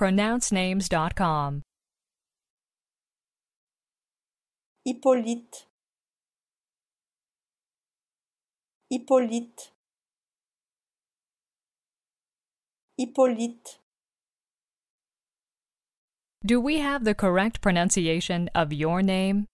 pronouncenames.com. Hippolyte Hippolyte Hippolyte Do we have the correct pronunciation of your name?